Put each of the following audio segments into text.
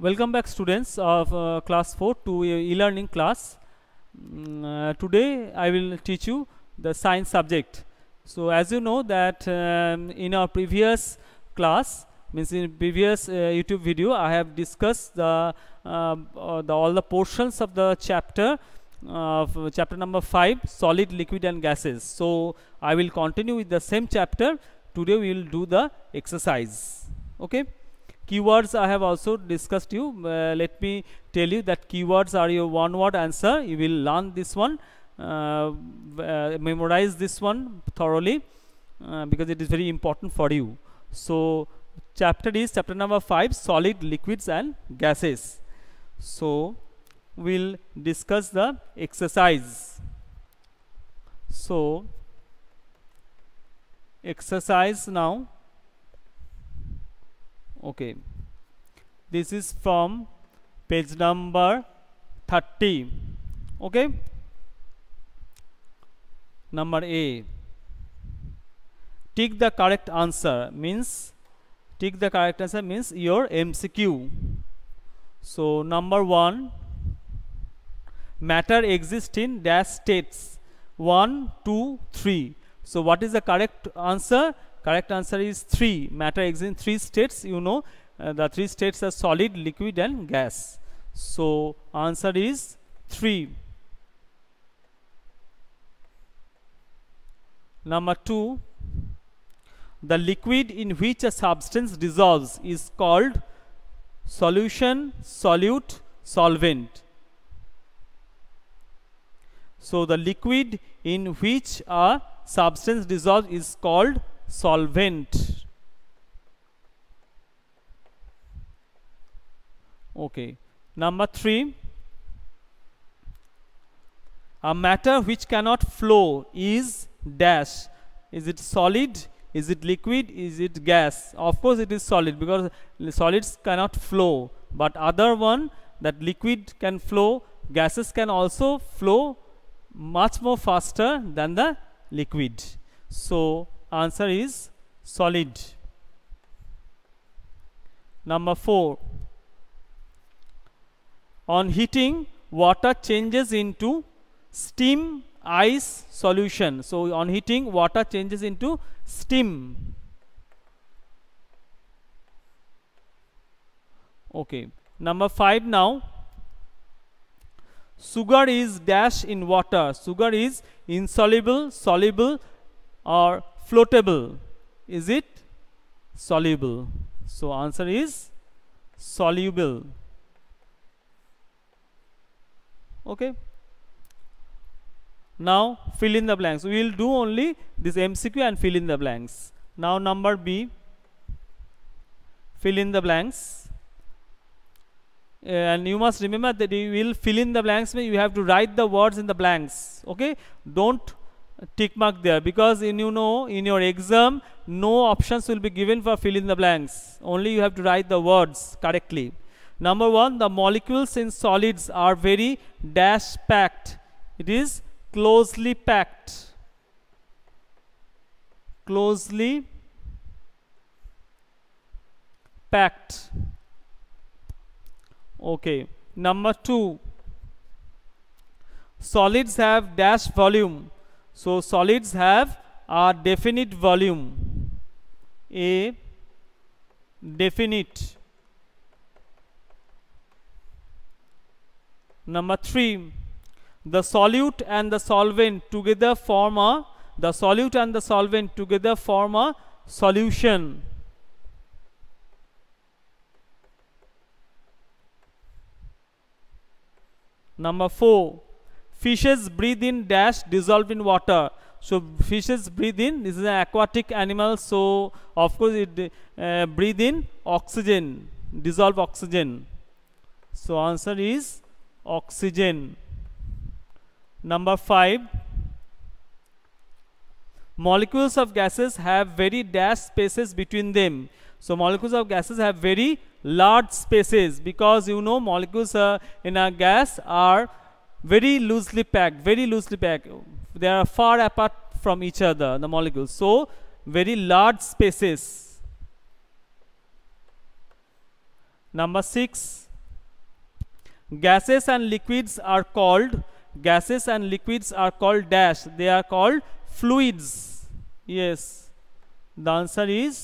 Welcome back students of uh, class 4 to e-learning class. Mm, uh, today I will teach you the science subject. So as you know that um, in our previous class means in previous uh, YouTube video I have discussed the, uh, uh, the, all the portions of the chapter of chapter number 5 solid liquid and gases. So I will continue with the same chapter today we will do the exercise okay keywords I have also discussed you uh, let me tell you that keywords are your one word answer you will learn this one uh, uh memorize this one thoroughly uh, because it is very important for you so chapter is chapter number 5 solid liquids and gases so we'll discuss the exercise so exercise now okay this is from page number 30 okay number a tick the correct answer means tick the correct answer means your mcq so number 1 matter exists in dash states 1 2 3 so what is the correct answer Correct answer is 3. Matter exists in 3 states. You know uh, the 3 states are solid, liquid and gas. So answer is 3. Number 2. The liquid in which a substance dissolves is called solution, solute, solvent. So the liquid in which a substance dissolves is called solvent okay number 3 a matter which cannot flow is dash is it solid is it liquid is it gas of course it is solid because solids cannot flow but other one that liquid can flow gases can also flow much more faster than the liquid so answer is solid number 4 on heating water changes into steam ice solution so on heating water changes into steam okay number 5 now sugar is dash in water sugar is insoluble soluble or floatable is it soluble so answer is soluble okay now fill in the blanks we will do only this mcq and fill in the blanks now number b fill in the blanks uh, and you must remember that you will fill in the blanks you have to write the words in the blanks okay don't tick mark there because in you know in your exam no options will be given for fill in the blanks only you have to write the words correctly number one the molecules in solids are very dash packed it is closely packed closely packed okay number two solids have dash volume so solids have a definite volume, a definite. Number three, the solute and the solvent together form a the solute and the solvent together form a solution. Number four, fishes breathe in dash dissolve in water so fishes breathe in this is an aquatic animal so of course it uh, breathe in oxygen dissolve oxygen so answer is oxygen number 5 molecules of gases have very dash spaces between them so molecules of gases have very large spaces because you know molecules uh, in a gas are very loosely packed very loosely packed they are far apart from each other the molecules so very large spaces number 6 gases and liquids are called gases and liquids are called dash they are called fluids yes the answer is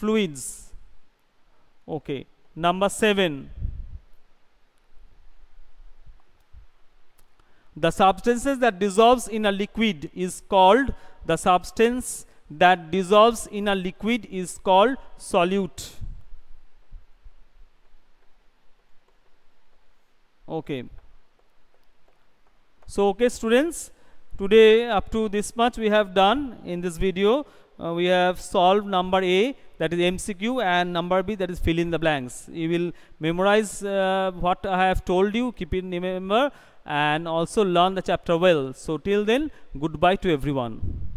fluids okay number 7 the substances that dissolves in a liquid is called the substance that dissolves in a liquid is called solute okay so okay students today up to this much we have done in this video uh, we have solved number A that is MCQ and number B that is fill in the blanks. You will memorize uh, what I have told you, keep in remember and also learn the chapter well. So till then, goodbye to everyone.